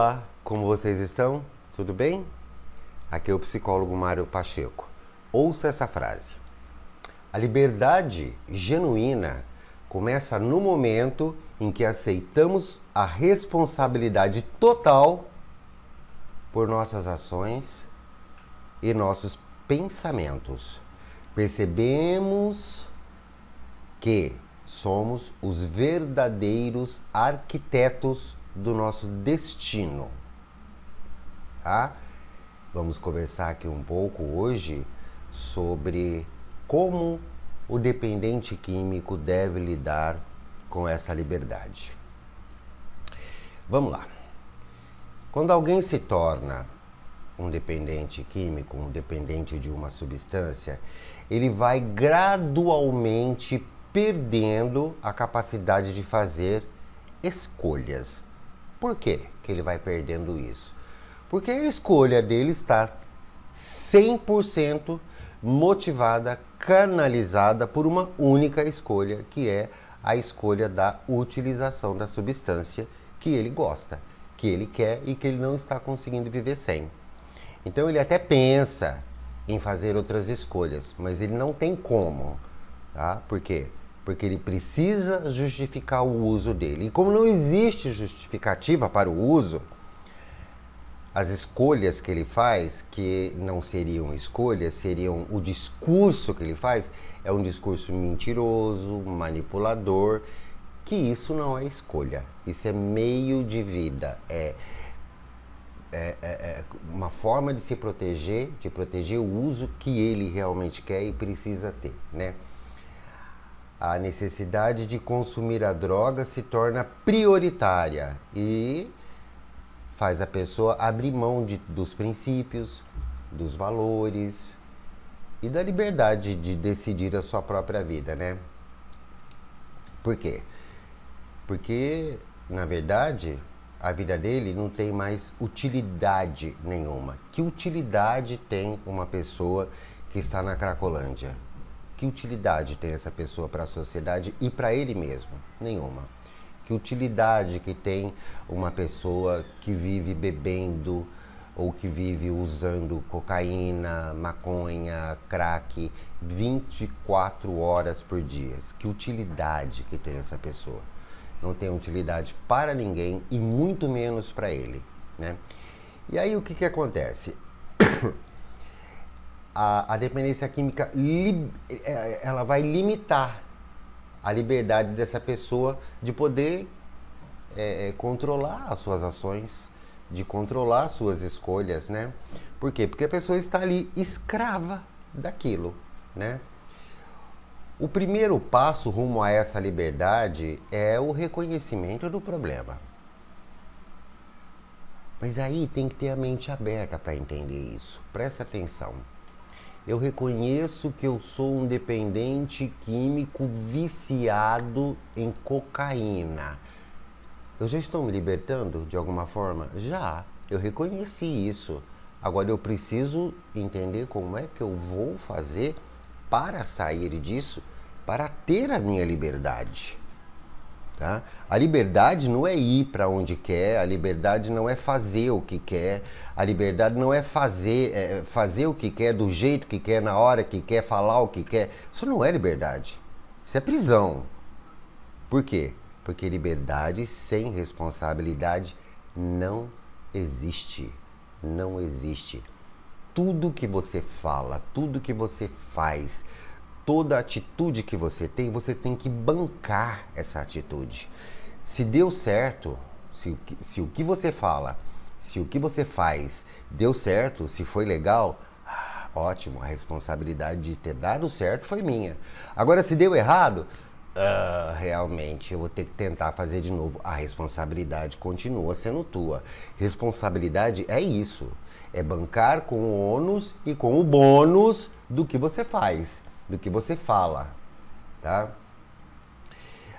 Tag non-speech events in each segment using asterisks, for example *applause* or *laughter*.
Olá, como vocês estão? Tudo bem? Aqui é o psicólogo Mário Pacheco. Ouça essa frase: A liberdade genuína começa no momento em que aceitamos a responsabilidade total por nossas ações e nossos pensamentos. Percebemos que somos os verdadeiros arquitetos do nosso destino. Tá? Vamos conversar aqui um pouco hoje sobre como o dependente químico deve lidar com essa liberdade. Vamos lá. Quando alguém se torna um dependente químico, um dependente de uma substância, ele vai gradualmente perdendo a capacidade de fazer escolhas por quê que ele vai perdendo isso? Porque a escolha dele está 100% motivada, canalizada por uma única escolha, que é a escolha da utilização da substância que ele gosta, que ele quer e que ele não está conseguindo viver sem. Então ele até pensa em fazer outras escolhas, mas ele não tem como, tá? Porque porque ele precisa justificar o uso dele. E como não existe justificativa para o uso, as escolhas que ele faz, que não seriam escolhas, seriam o discurso que ele faz, é um discurso mentiroso, manipulador, que isso não é escolha, isso é meio de vida, é, é, é, é uma forma de se proteger, de proteger o uso que ele realmente quer e precisa ter, né? a necessidade de consumir a droga se torna prioritária e faz a pessoa abrir mão de, dos princípios, dos valores e da liberdade de decidir a sua própria vida, né? Por quê? Porque, na verdade, a vida dele não tem mais utilidade nenhuma. Que utilidade tem uma pessoa que está na Cracolândia? Que utilidade tem essa pessoa para a sociedade e para ele mesmo? Nenhuma. Que utilidade que tem uma pessoa que vive bebendo ou que vive usando cocaína, maconha, crack 24 horas por dia? Que utilidade que tem essa pessoa? Não tem utilidade para ninguém e muito menos para ele, né? E aí o que, que acontece? *coughs* a, a dependência química li, é, ela vai limitar a liberdade dessa pessoa de poder é, é, controlar as suas ações, de controlar as suas escolhas, né? Por quê? Porque a pessoa está ali escrava daquilo, né? O primeiro passo rumo a essa liberdade é o reconhecimento do problema. Mas aí tem que ter a mente aberta para entender isso. Presta atenção. Eu reconheço que eu sou um dependente químico viciado em cocaína. Eu já estou me libertando de alguma forma? Já. Eu reconheci isso. Agora eu preciso entender como é que eu vou fazer para sair disso, para ter a minha liberdade. Tá? A liberdade não é ir para onde quer, a liberdade não é fazer o que quer, a liberdade não é fazer, é, é fazer o que quer, do jeito que quer, na hora que quer, falar o que quer. Isso não é liberdade. Isso é prisão. Por quê? Porque liberdade sem responsabilidade não existe. Não existe. Tudo que você fala, tudo que você faz, toda atitude que você tem, você tem que bancar essa atitude. Se deu certo, se o que, se o que você fala, se o que você faz deu certo, se foi legal, ah, ótimo, a responsabilidade de ter dado certo foi minha. Agora, se deu errado, uh, realmente eu vou ter que tentar fazer de novo. A responsabilidade continua sendo tua. Responsabilidade é isso: é bancar com o ônus e com o bônus do que você faz do que você fala, tá?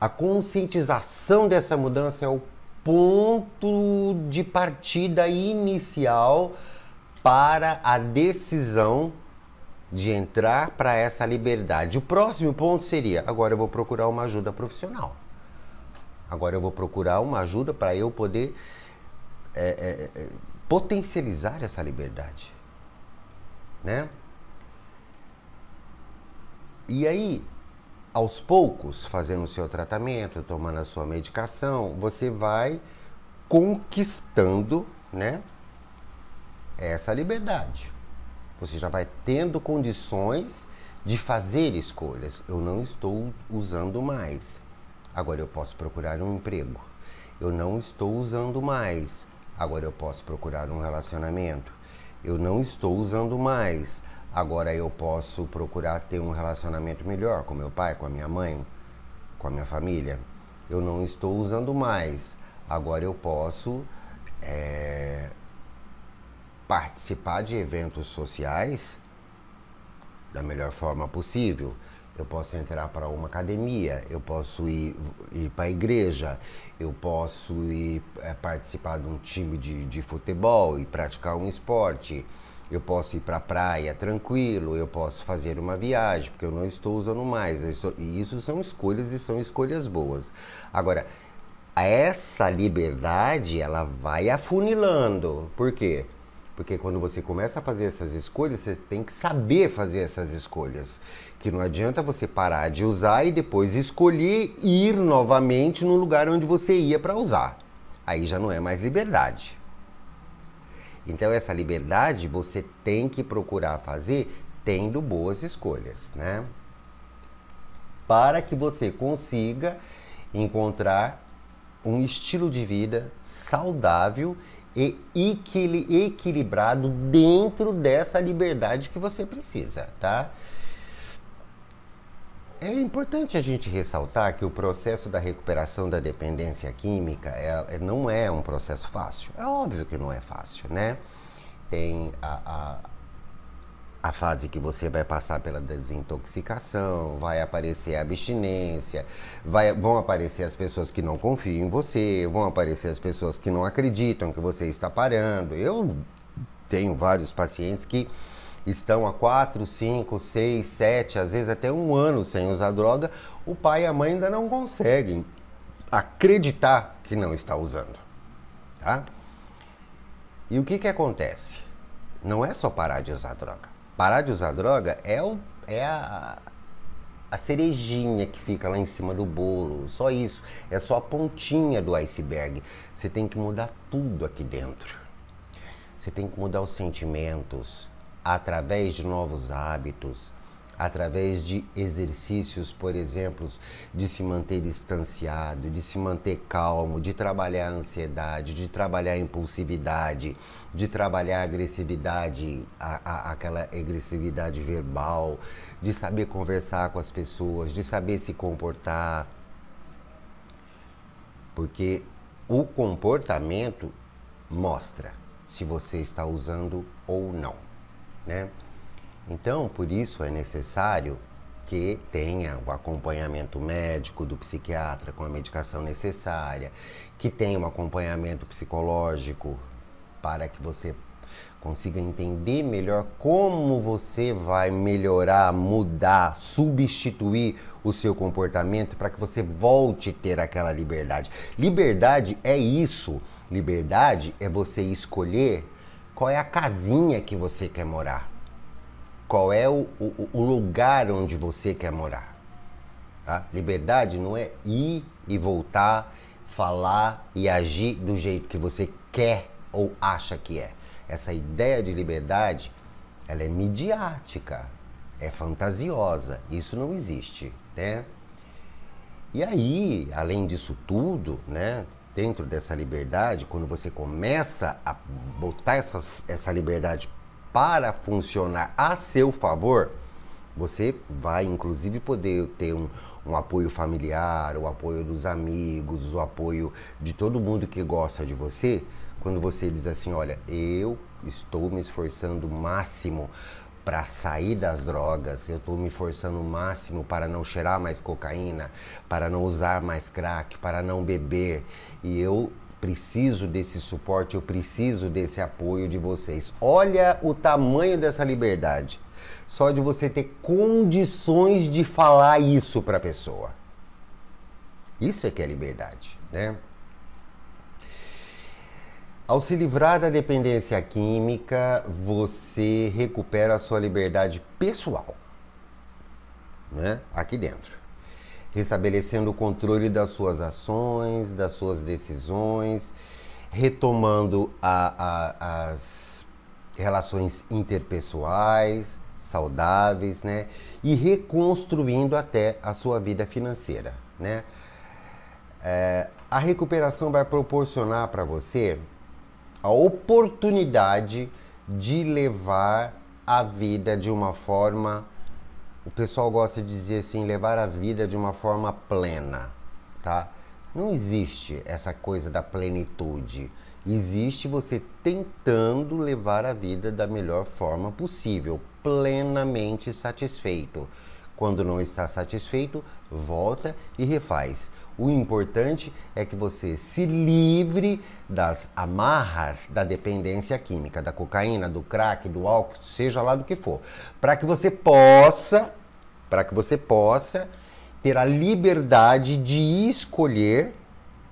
A conscientização dessa mudança é o ponto de partida inicial para a decisão de entrar para essa liberdade. O próximo ponto seria: agora eu vou procurar uma ajuda profissional. Agora eu vou procurar uma ajuda para eu poder é, é, é, potencializar essa liberdade, né? E aí, aos poucos, fazendo o seu tratamento, tomando a sua medicação, você vai conquistando, né? Essa liberdade. Você já vai tendo condições de fazer escolhas. Eu não estou usando mais. Agora eu posso procurar um emprego. Eu não estou usando mais. Agora eu posso procurar um relacionamento. Eu não estou usando mais. Agora eu posso procurar ter um relacionamento melhor com meu pai, com a minha mãe, com a minha família. Eu não estou usando mais. Agora eu posso é, participar de eventos sociais da melhor forma possível. Eu posso entrar para uma academia, eu posso ir, ir para a igreja, eu posso ir é, participar de um time de, de futebol e praticar um esporte eu posso ir para a praia tranquilo, eu posso fazer uma viagem, porque eu não estou usando mais. Estou... E isso são escolhas e são escolhas boas. Agora, essa liberdade, ela vai afunilando. Por quê? Porque quando você começa a fazer essas escolhas, você tem que saber fazer essas escolhas. Que não adianta você parar de usar e depois escolher ir novamente no lugar onde você ia para usar. Aí já não é mais liberdade. Então, essa liberdade você tem que procurar fazer tendo boas escolhas, né? Para que você consiga encontrar um estilo de vida saudável e equilibrado dentro dessa liberdade que você precisa, tá? É importante a gente ressaltar que o processo da recuperação da dependência química é, é, não é um processo fácil. É óbvio que não é fácil, né? Tem a, a, a fase que você vai passar pela desintoxicação, vai aparecer a abstinência, vai, vão aparecer as pessoas que não confiam em você, vão aparecer as pessoas que não acreditam que você está parando. Eu tenho vários pacientes que estão há 4, 5, 6, 7, às vezes até um ano sem usar droga, o pai e a mãe ainda não conseguem acreditar que não está usando. Tá? E o que, que acontece? Não é só parar de usar droga. Parar de usar droga é, o, é a, a cerejinha que fica lá em cima do bolo. Só isso. É só a pontinha do iceberg. Você tem que mudar tudo aqui dentro. Você tem que mudar os sentimentos através de novos hábitos, através de exercícios, por exemplo, de se manter distanciado, de se manter calmo, de trabalhar a ansiedade, de trabalhar a impulsividade, de trabalhar a agressividade, a, a, aquela agressividade verbal, de saber conversar com as pessoas, de saber se comportar. Porque o comportamento mostra se você está usando ou não né? Então, por isso é necessário que tenha o acompanhamento médico do psiquiatra com a medicação necessária, que tenha um acompanhamento psicológico para que você consiga entender melhor como você vai melhorar, mudar, substituir o seu comportamento para que você volte a ter aquela liberdade. Liberdade é isso. Liberdade é você escolher qual é a casinha que você quer morar? Qual é o, o, o lugar onde você quer morar? Tá? Liberdade não é ir e voltar, falar e agir do jeito que você quer ou acha que é. Essa ideia de liberdade, ela é midiática, é fantasiosa, isso não existe, né? E aí, além disso tudo, né, dentro dessa liberdade, quando você começa a botar essas, essa liberdade para funcionar a seu favor, você vai inclusive poder ter um, um, apoio familiar, o apoio dos amigos, o apoio de todo mundo que gosta de você, quando você diz assim: olha, eu estou me esforçando o máximo para sair das drogas, eu estou me forçando o máximo para não cheirar mais cocaína, para não usar mais crack, para não beber. E eu preciso desse suporte, eu preciso desse apoio de vocês. Olha o tamanho dessa liberdade. Só de você ter condições de falar isso para a pessoa. Isso é que é liberdade, né? Ao se livrar da dependência química, você recupera a sua liberdade pessoal, né? Aqui dentro, restabelecendo o controle das suas ações, das suas decisões, retomando a, a, as relações interpessoais saudáveis, né? E reconstruindo até a sua vida financeira, né? É, a recuperação vai proporcionar para você a oportunidade de levar a vida de uma forma. O pessoal gosta de dizer assim, levar a vida de uma forma plena, tá? Não existe essa coisa da plenitude. Existe você tentando levar a vida da melhor forma possível, plenamente satisfeito. Quando não está satisfeito, volta e refaz. O importante é que você se livre das amarras da dependência química, da cocaína, do crack, do álcool, seja lá do que for, para que você possa, para que você possa ter a liberdade de escolher,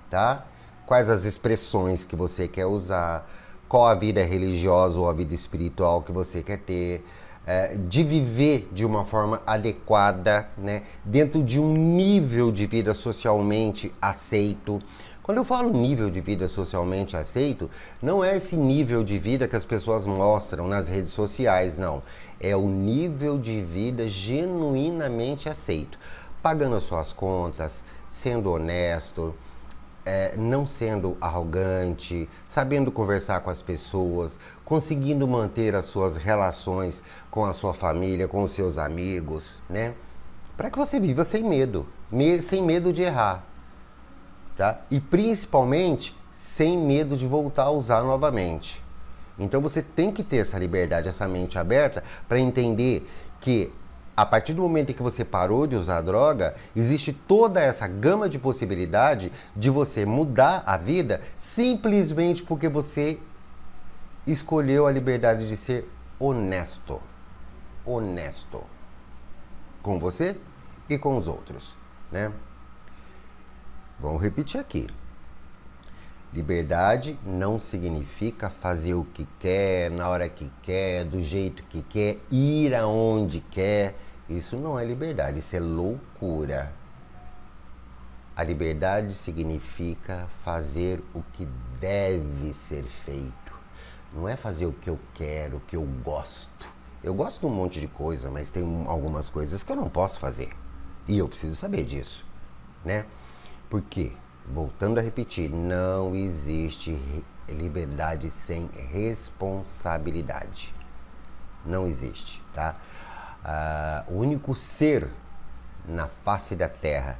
tá? Quais as expressões que você quer usar, qual a vida religiosa ou a vida espiritual que você quer ter é, de viver de uma forma adequada, né? dentro de um nível de vida socialmente aceito. Quando eu falo nível de vida socialmente aceito, não é esse nível de vida que as pessoas mostram nas redes sociais, não. É o nível de vida genuinamente aceito. Pagando as suas contas, sendo honesto, é, não sendo arrogante, sabendo conversar com as pessoas, conseguindo manter as suas relações com a sua família, com os seus amigos, né? Para que você viva sem medo, me sem medo de errar, tá? E principalmente sem medo de voltar a usar novamente. Então você tem que ter essa liberdade, essa mente aberta para entender que a partir do momento em que você parou de usar droga, existe toda essa gama de possibilidade de você mudar a vida simplesmente porque você escolheu a liberdade de ser honesto. Honesto. Com você e com os outros, né? Vamos repetir aqui. Liberdade não significa fazer o que quer, na hora que quer, do jeito que quer, ir aonde quer isso não é liberdade, isso é loucura. A liberdade significa fazer o que deve ser feito. Não é fazer o que eu quero, o que eu gosto. Eu gosto de um monte de coisa, mas tem algumas coisas que eu não posso fazer. E eu preciso saber disso, né? Porque, voltando a repetir, não existe liberdade sem responsabilidade. Não existe, tá? uh, o único ser na face da Terra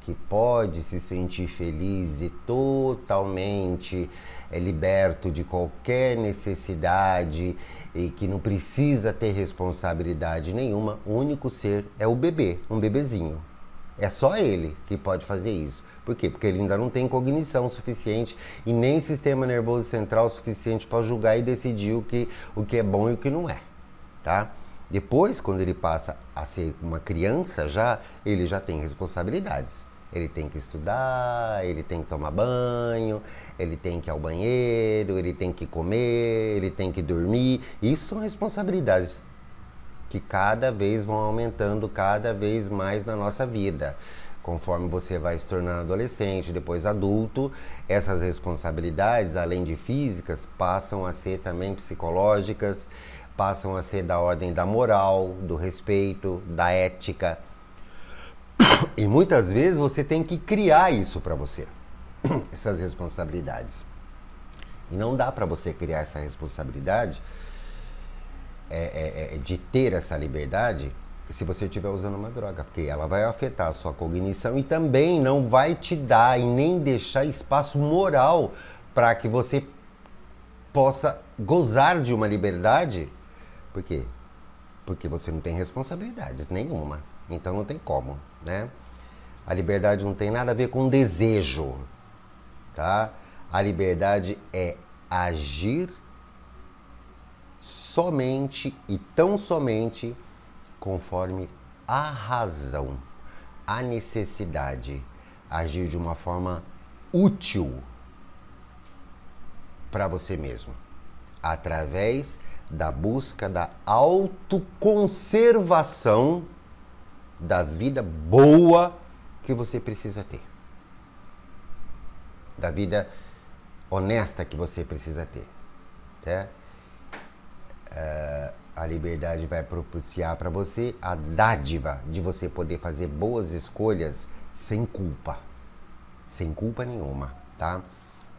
que pode se sentir feliz e totalmente eh, liberto de qualquer necessidade e que não precisa ter responsabilidade nenhuma, o único ser é o bebê, um bebezinho. É só ele que pode fazer isso. Por quê? Porque ele ainda não tem cognição suficiente e nem sistema nervoso central suficiente para julgar e decidir o que, o que é bom e o que não é, tá? Depois, quando ele passa a ser uma criança já, ele já tem responsabilidades. Ele tem que estudar, ele tem que tomar banho, ele tem que ir ao banheiro, ele tem que comer, ele tem que dormir. Isso são responsabilidades que cada vez vão aumentando cada vez mais na nossa vida. Conforme você vai se tornando adolescente, depois adulto, essas responsabilidades, além de físicas, passam a ser também psicológicas, passam a ser da ordem da moral, do respeito, da ética. *coughs* E muitas vezes você tem que criar isso para você, *coughs* essas responsabilidades. E não dá para você criar essa responsabilidade é, é, é, é, de ter essa liberdade se você estiver usando uma droga, porque ela vai afetar a sua cognição e também não vai te dar e nem deixar espaço moral para que você possa gozar de uma liberdade por quê? Porque você não tem responsabilidade nenhuma. Então não tem como, né? A liberdade não tem nada a ver com desejo, tá? A liberdade é agir somente e tão somente conforme a razão, a necessidade, agir de uma forma útil para você mesmo, através da busca da autoconservação da vida boa que você precisa ter. Da vida honesta que você precisa ter. Né? Uh, a liberdade vai propiciar para você a dádiva de você poder fazer boas escolhas sem culpa. Sem culpa nenhuma, tá?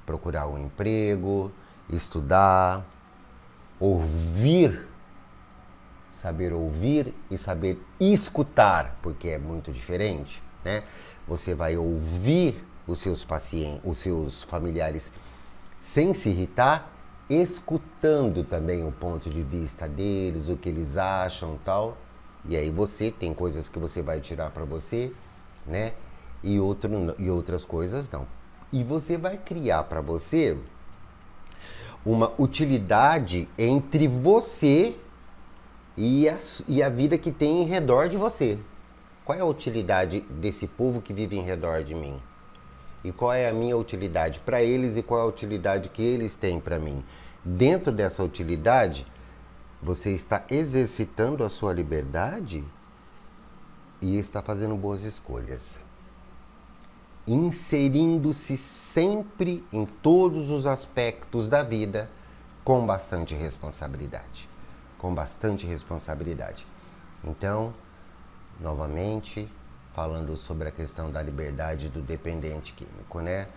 Procurar um emprego, estudar, ouvir, saber ouvir e saber escutar, porque é muito diferente, né? Você vai ouvir os seus pacientes, os seus familiares sem se irritar, escutando também o ponto de vista deles, o que eles acham, tal. E aí você tem coisas que você vai tirar para você, né? E, outro, e outras coisas não. E você vai criar para você uma utilidade entre você e a, e a vida que tem em redor de você. Qual é a utilidade desse povo que vive em redor de mim? E qual é a minha utilidade para eles e qual é a utilidade que eles têm para mim? Dentro dessa utilidade, você está exercitando a sua liberdade e está fazendo boas escolhas inserindo-se sempre em todos os aspectos da vida com bastante responsabilidade. Com bastante responsabilidade. Então, novamente, falando sobre a questão da liberdade do dependente químico, né?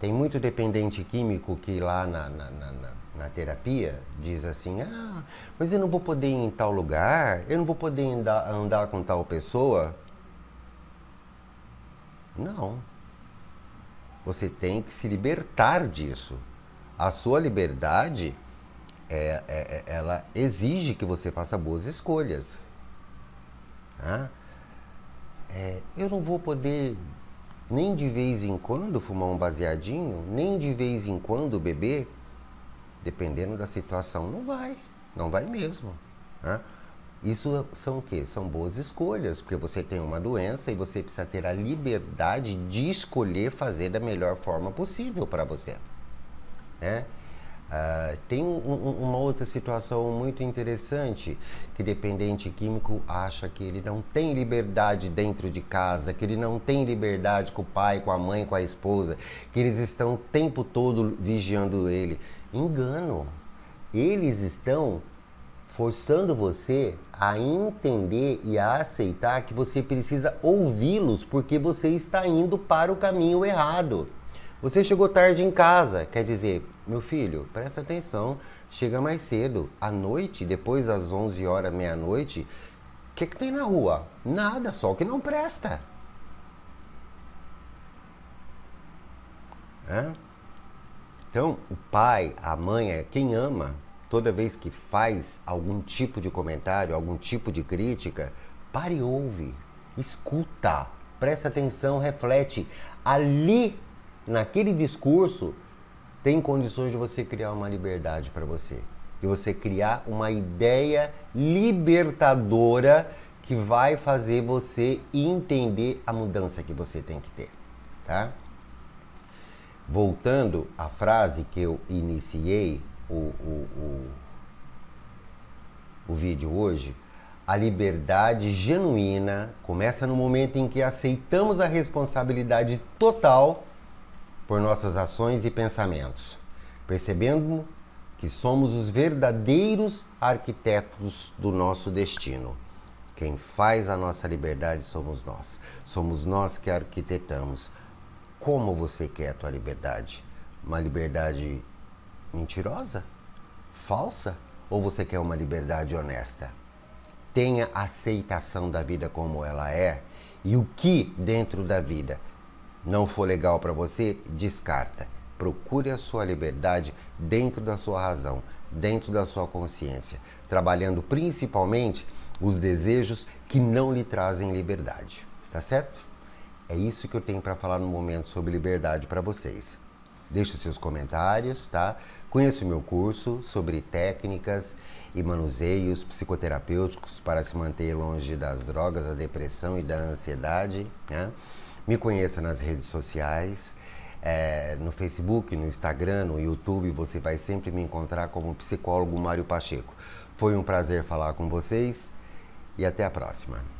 Tem muito dependente químico que lá na, na, na, na terapia diz assim: ah, mas eu não vou poder ir em tal lugar, eu não vou poder andar, andar com tal pessoa. Não, você tem que se libertar disso. A sua liberdade, é, é, é ela exige que você faça boas escolhas. Tá? é, eu não vou poder nem de vez em quando fumar um baseadinho, nem de vez em quando beber, dependendo da situação, não vai, não vai mesmo. Né? Isso são o quê? São boas escolhas, porque você tem uma doença e você precisa ter a liberdade de escolher fazer da melhor forma possível para você. Né? Uh, tem um, um, uma outra situação muito interessante que dependente químico acha que ele não tem liberdade dentro de casa, que ele não tem liberdade com o pai, com a mãe, com a esposa, que eles estão o tempo todo vigiando ele. Engano. Eles estão forçando você a entender e a aceitar que você precisa ouvi-los porque você está indo para o caminho errado. Você chegou tarde em casa, quer dizer, meu filho, presta atenção, chega mais cedo, à noite, depois das 11 horas, meia-noite, o que, que tem na rua? Nada, só o que não presta. É? Então, o pai, a mãe é quem ama, toda vez que faz algum tipo de comentário, algum tipo de crítica, pare e ouve, escuta, presta atenção, reflete. Ali, naquele discurso, tem condições de você criar uma liberdade para você, de você criar uma ideia libertadora que vai fazer você entender a mudança que você tem que ter, tá? Voltando à frase que eu iniciei o, o, o, o vídeo hoje, a liberdade genuína começa no momento em que aceitamos a responsabilidade total por nossas ações e pensamentos, percebendo que somos os verdadeiros arquitetos do nosso destino. Quem faz a nossa liberdade somos nós. Somos nós que arquitetamos. Como você quer a tua liberdade? Uma liberdade mentirosa? Falsa? Ou você quer uma liberdade honesta? Tenha aceitação da vida como ela é e o que dentro da vida não for legal para você, descarta. Procure a sua liberdade dentro da sua razão, dentro da sua consciência, trabalhando principalmente os desejos que não lhe trazem liberdade, tá certo? É isso que eu tenho para falar no momento sobre liberdade para vocês deixe seus comentários, tá? Conheça o meu curso sobre técnicas e manuseios psicoterapêuticos para se manter longe das drogas, da depressão e da ansiedade. Né? Me conheça nas redes sociais, é, no Facebook, no Instagram, no YouTube, você vai sempre me encontrar como psicólogo Mário Pacheco. Foi um prazer falar com vocês e até a próxima.